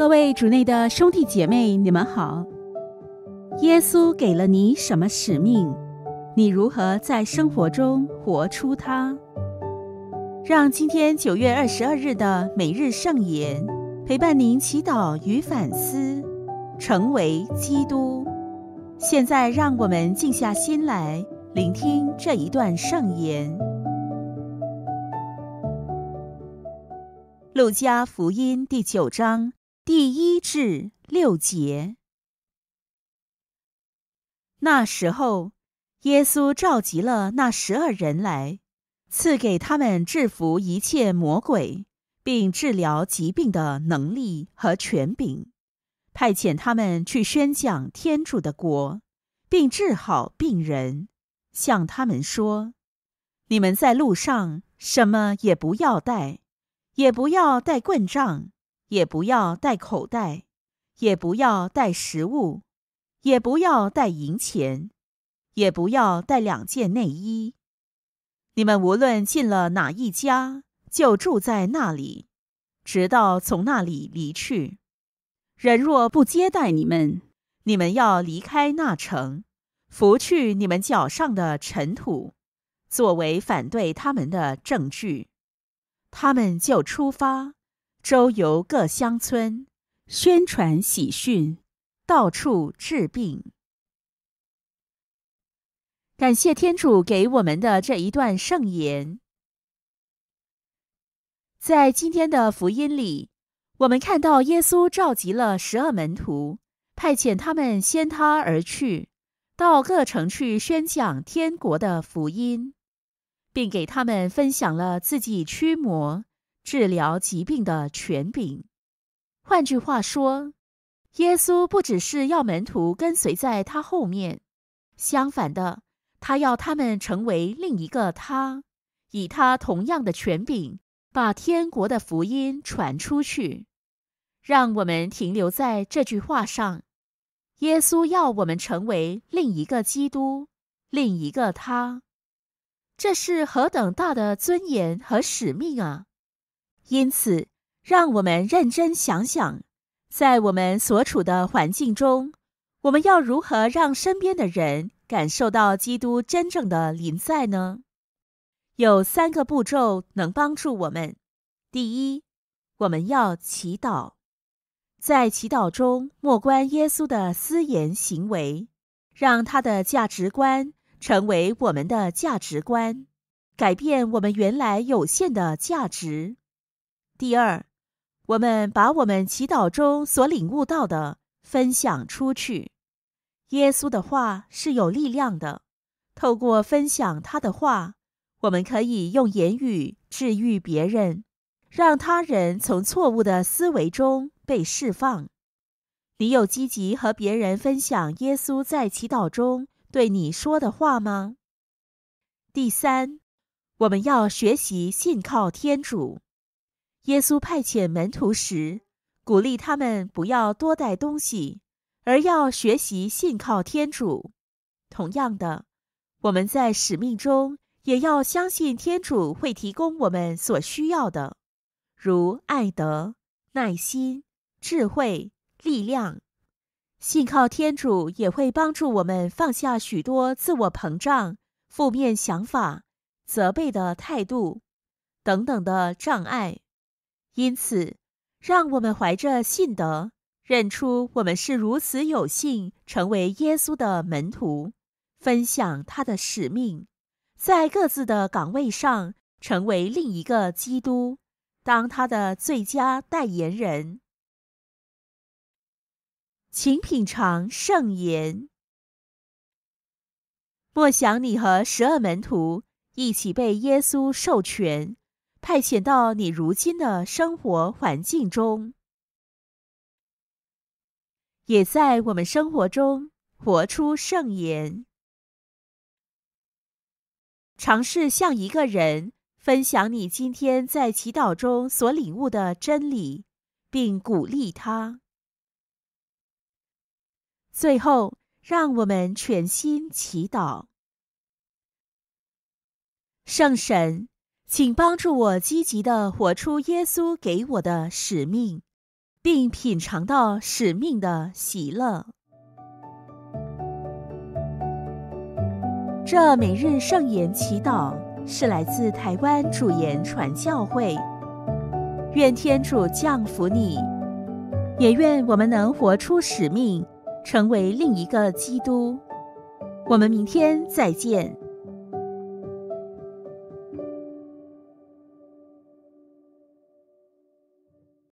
各位主内的兄弟姐妹，你们好。耶稣给了你什么使命？你如何在生活中活出它？让今天九月二十二日的每日圣言陪伴您祈祷与反思，成为基督。现在，让我们静下心来聆听这一段圣言。路加福音第九章。第一至六节。那时候，耶稣召集了那十二人来，赐给他们制服一切魔鬼并治疗疾病的能力和权柄，派遣他们去宣讲天主的国，并治好病人。向他们说：“你们在路上什么也不要带，也不要带棍杖。”也不要带口袋，也不要带食物，也不要带银钱，也不要带两件内衣。你们无论进了哪一家，就住在那里，直到从那里离去。人若不接待你们，你们要离开那城，拂去你们脚上的尘土，作为反对他们的证据。他们就出发。周游各乡村，宣传喜讯，到处治病。感谢天主给我们的这一段圣言。在今天的福音里，我们看到耶稣召集了十二门徒，派遣他们先他而去，到各城去宣讲天国的福音，并给他们分享了自己驱魔。治疗疾病的权柄，换句话说，耶稣不只是要门徒跟随在他后面，相反的，他要他们成为另一个他，以他同样的权柄把天国的福音传出去。让我们停留在这句话上：耶稣要我们成为另一个基督，另一个他。这是何等大的尊严和使命啊！因此，让我们认真想想，在我们所处的环境中，我们要如何让身边的人感受到基督真正的临在呢？有三个步骤能帮助我们。第一，我们要祈祷，在祈祷中默观耶稣的私言行为，让他的价值观成为我们的价值观，改变我们原来有限的价值。第二，我们把我们祈祷中所领悟到的分享出去。耶稣的话是有力量的，透过分享他的话，我们可以用言语治愈别人，让他人从错误的思维中被释放。你有积极和别人分享耶稣在祈祷中对你说的话吗？第三，我们要学习信靠天主。耶稣派遣门徒时，鼓励他们不要多带东西，而要学习信靠天主。同样的，我们在使命中也要相信天主会提供我们所需要的，如爱德、耐心、智慧、力量。信靠天主也会帮助我们放下许多自我膨胀、负面想法、责备的态度等等的障碍。因此，让我们怀着信德，认出我们是如此有幸成为耶稣的门徒，分享他的使命，在各自的岗位上成为另一个基督，当他的最佳代言人。请品尝圣言。莫想你和十二门徒一起被耶稣授权。派遣到你如今的生活环境中，也在我们生活中活出圣言，尝试向一个人分享你今天在祈祷中所领悟的真理，并鼓励他。最后，让我们全心祈祷，圣神。请帮助我积极的活出耶稣给我的使命，并品尝到使命的喜乐。这每日圣言祈祷是来自台湾主言传教会。愿天主降福你，也愿我们能活出使命，成为另一个基督。我们明天再见。